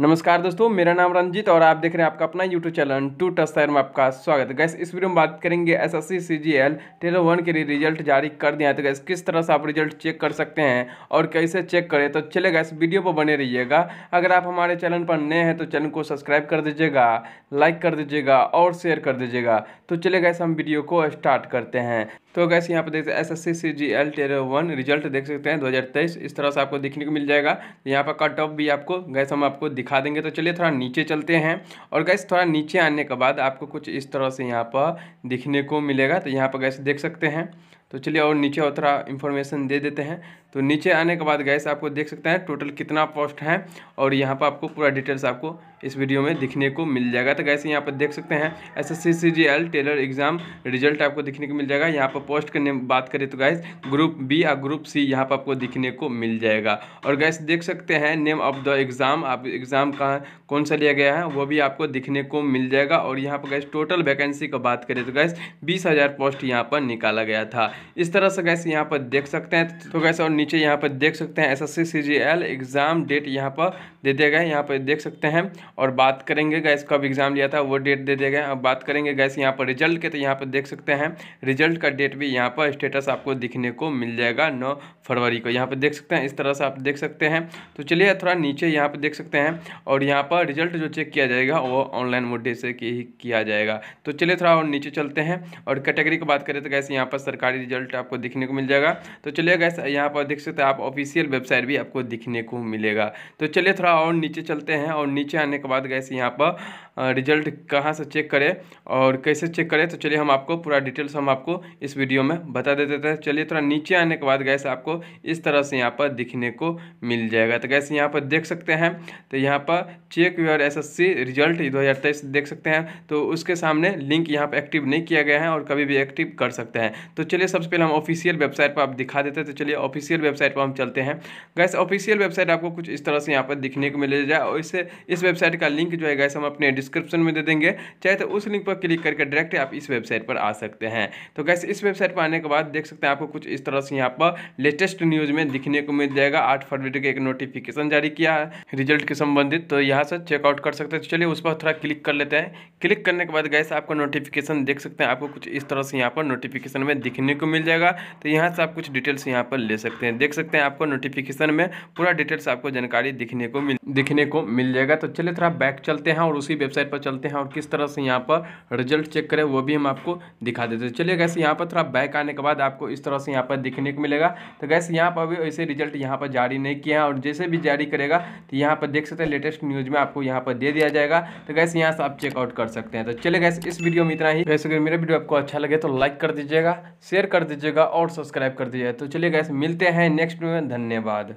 नमस्कार दोस्तों मेरा नाम रंजीत और आप देख रहे हैं आपका अपना यूट्यूब चैनल टू टस्तर में आपका स्वागत है गैस इस वीडियो में बात करेंगे S S C C G L one के लिए रिजल्ट जारी कर दिया है तो गैस किस तरह से आप रिजल्ट चेक कर सकते हैं और कैसे चेक करें तो चले गैस वीडियो पर बने रहिएगा अगर आप हमारे चैनल पर नए हैं तो चैनल को सब्सक्राइब कर दीजिएगा लाइक कर दीजिएगा और शेयर कर दीजिएगा तो चले गैस हम वीडियो को स्टार्ट करते हैं तो गैस यहाँ पर देखते हैं S S C C G L one result देख सकते हैं दो इस तरह से आपको देखने को मिल जाएगा यहाँ पर कट ऑफ भी आपको गैस हम आपको दिखा देंगे तो चलिए थोड़ा नीचे चलते हैं और गैस थोड़ा नीचे आने के बाद आपको कुछ इस तरह से यहाँ पर दिखने को मिलेगा तो यहाँ पर गैस देख सकते हैं तो चलिए और नीचे और थोड़ा इन्फॉर्मेशन दे देते हैं तो नीचे आने के बाद गैस आपको देख सकते हैं टोटल कितना पोस्ट है और यहाँ पर आपको पूरा डिटेल्स आपको इस वीडियो में दिखने को मिल जाएगा तो गैस यहाँ पर देख सकते हैं S S C C G L tailor exam result आपको दिखने को मिल जाएगा यहाँ पर पोस्ट करने बात करें तो गैस ग्रुप बी या ग्रुप सी यहाँ पर आपको दिखने को मिल जाएगा और गैस देख सकते हैं नेम ऑफ द एग्ज़ाम आप एग्ज़ाम कहाँ कौन सा लिया गया है वो भी आपको दिखने को मिल जाएगा और यहाँ पर गैस टोटल वैकेंसी का बात करें तो गैस बीस हज़ार पोस्ट यहाँ पर निकाला गया था इस तरह से गैस यहाँ पर देख सकते हैं तो गैस और नीचे यहाँ पर देख सकते हैं एस एस एग्ज़ाम डेट यहाँ पर दे दिया गया है यहाँ पर देख सकते हैं और बात करेंगे गैस कब एग्ज़ाम लिया था वो डेट दे दिया गया अब बात करेंगे गैस यहाँ पर रिजल्ट के तो यहाँ पर देख सकते हैं रिजल्ट का डेट भी यहाँ पर स्टेटस आपको दिखने को मिल जाएगा नौ फरवरी को यहाँ पर देख सकते हैं इस तरह से आप देख सकते हैं तो चलिए थोड़ा नीचे यहाँ पर देख सकते हैं और यहाँ पर रिजल्ट जो चेक किया जाएगा वो ऑनलाइन मोडे से ही किया जाएगा तो चलिए थोड़ा और नीचे चलते हैं और कैटेगरी की बात करें तो गैस यहाँ पर सरकारी रिजल्ट आपको देखने को मिल जाएगा तो चलिए गैस यहाँ पर देख सकते हैं आप ऑफिशियल वेबसाइट भी आपको दिखने को मिलेगा तो चलिए थोड़ा और नीचे चलते हैं और नीचे आने के बाद गैस यहाँ पर रिजल्ट कहाँ से चेक करें और कैसे चेक करें तो चलिए हम आपको पूरा डिटेल्स हम आपको इस वीडियो में बता देते हैं चलिए थोड़ा नीचे आने के बाद गैस आपको इस तरह से यहाँ पर दिखने को मिल जाएगा तो गैस यहाँ पर देख सकते हैं तो यहाँ पर check your S S C result दो हज़ार तेईस देख सकते हैं तो उसके सामने लिंक यहाँ पर एक्टिव नहीं किया गया है और कभी भी एक्टिव कर सकते हैं तो चलिए सबसे पहले हम ऑफिशियल वेबसाइट पर आप दिखा देते हैं तो चलिए ऑफिशियल वेबसाइट पर हम चलते हैं गैस ऑफिशियल वेबसाइट आपको कुछ इस तरह से यहाँ पर दिखने को मिल जाए और इससे इस वेबसाइट का लिंक जो है गैस हम अपने डिस्क्रिप्शन में दे देंगे चाहे तो उस लिंक पर क्लिक करके डायरेक्ट आप इस वेबसाइट पर आ सकते हैं तो गैस इस वेबसाइट पर आने के बाद देख सकते हैं आपको कुछ इस तरह से यहाँ पर लेटेस्ट न्यूज़ में दिखने को मिल जाएगा आठ फरवरी का एक नोटिफिकेशन जारी किया है रिजल्ट के संबंधित तो यहाँ से चेकआउट कर सकते हैं तो चलिए उस पर थोड़ा क्लिक कर लेते हैं क्लिक करने के बाद गैस आपको नोटिफिकेशन देख सकते हैं आपको कुछ इस तरह से यहाँ पर नोटिफिकेशन में दिखने को मिल जाएगा तो यहाँ से आप कुछ डिटेल्स यहाँ पर ले सकते हैं देख सकते हैं आपको नोटिफिकेशन में पूरा डिटेल्स आपको जानकारी दिखने को मिल दिखने को मिल जाएगा तो चलिए थोड़ा बैक चलते हैं और उसी वेबसाइट वेबसाइट पर चलते हैं और किस तरह से यहाँ पर रिजल्ट चेक करें वो भी हम आपको दिखा देते हैं चलिए गैस यहाँ पर थोड़ा बैक आने के बाद आपको इस तरह से यहाँ पर दिखने को मिलेगा तो गैस यहाँ पर अभी ऐसे रिजल्ट यहाँ पर जारी नहीं किया है और जैसे भी जारी करेगा तो यहाँ पर देख सकते हैं लेटेस्ट न्यूज़ में आपको यहाँ पर दे दिया जाएगा तो गैस यहाँ से आप चेकआउट कर सकते हैं तो चले गैस इस वीडियो में इतना ही वैसे अगर मेरा वीडियो आपको अच्छा लगे तो लाइक कर दीजिएगा शेयर कर दीजिएगा और सब्सक्राइब कर दीजिएगा तो चलिए गैस मिलते हैं नेक्स्ट में धन्यवाद